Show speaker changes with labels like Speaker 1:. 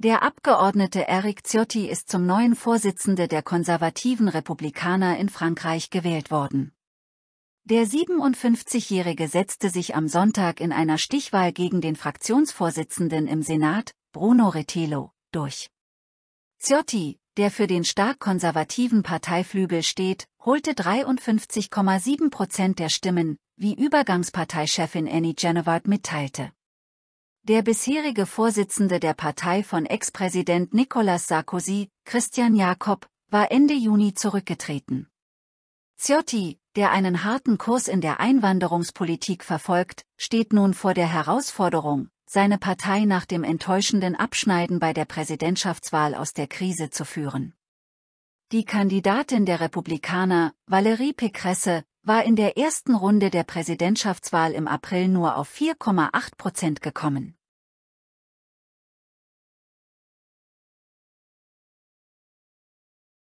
Speaker 1: Der Abgeordnete Eric Ciotti ist zum neuen Vorsitzende der konservativen Republikaner in Frankreich gewählt worden. Der 57-Jährige setzte sich am Sonntag in einer Stichwahl gegen den Fraktionsvorsitzenden im Senat, Bruno Retailo, durch. Ciotti, der für den stark konservativen Parteiflügel steht, holte 53,7 Prozent der Stimmen, wie Übergangsparteichefin Annie Genevard mitteilte. Der bisherige Vorsitzende der Partei von Ex-Präsident Nicolas Sarkozy, Christian Jakob, war Ende Juni zurückgetreten. Ciotti, der einen harten Kurs in der Einwanderungspolitik verfolgt, steht nun vor der Herausforderung, seine Partei nach dem enttäuschenden Abschneiden bei der Präsidentschaftswahl aus der Krise zu führen. Die Kandidatin der Republikaner, Valérie Pécresse, war in der ersten Runde der Präsidentschaftswahl im April nur auf 4,8 Prozent gekommen.